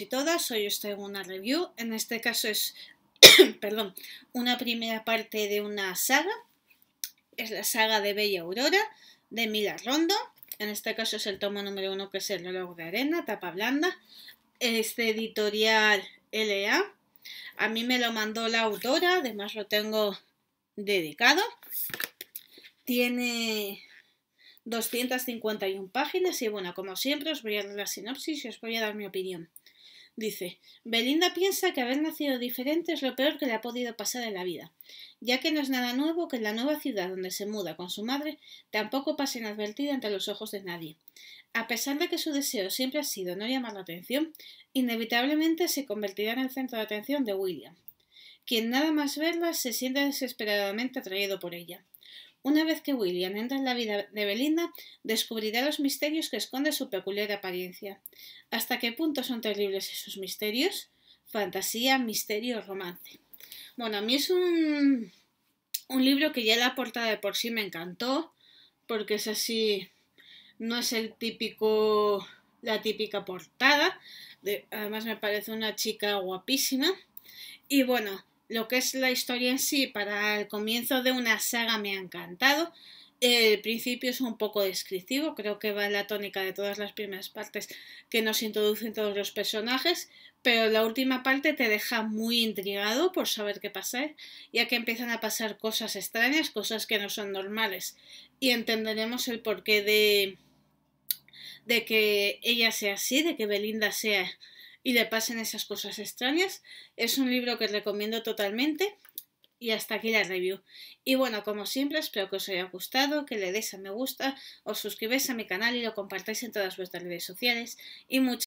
y todas, hoy os traigo una review, en este caso es, perdón, una primera parte de una saga, es la saga de Bella Aurora, de Mila Rondo, en este caso es el tomo número uno que es el logo de arena, tapa blanda, este editorial LA, a mí me lo mandó la autora, además lo tengo dedicado, tiene 251 páginas y bueno, como siempre os voy a dar la sinopsis y os voy a dar mi opinión. Dice, Belinda piensa que haber nacido diferente es lo peor que le ha podido pasar en la vida, ya que no es nada nuevo que en la nueva ciudad donde se muda con su madre tampoco pase inadvertida ante los ojos de nadie. A pesar de que su deseo siempre ha sido no llamar la atención, inevitablemente se convertirá en el centro de atención de William, quien nada más verla se siente desesperadamente atraído por ella. Una vez que William entra en la vida de Belinda, descubrirá los misterios que esconde su peculiar apariencia. ¿Hasta qué punto son terribles esos misterios? Fantasía, misterio, romance. Bueno, a mí es un, libro que ya la portada de por sí me encantó, porque es así, no es el típico, la típica portada. además me parece una chica guapísima. Y bueno, lo que es la historia en sí para el comienzo de una saga me ha encantado. El principio es un poco descriptivo, creo que va en la tónica de todas las primeras partes que nos introducen todos los personajes, pero la última parte te deja muy intrigado por saber qué pasa, ¿eh? ya que empiezan a pasar cosas extrañas, cosas que no son normales, y entenderemos el porqué de, de que ella sea así, de que Belinda sea y le pasen esas cosas extrañas. Es un libro que recomiendo totalmente. Y hasta aquí la review. Y bueno, como siempre, espero que os haya gustado, que le deis a me gusta, os suscribáis a mi canal y lo compartáis en todas vuestras redes sociales. Y muchas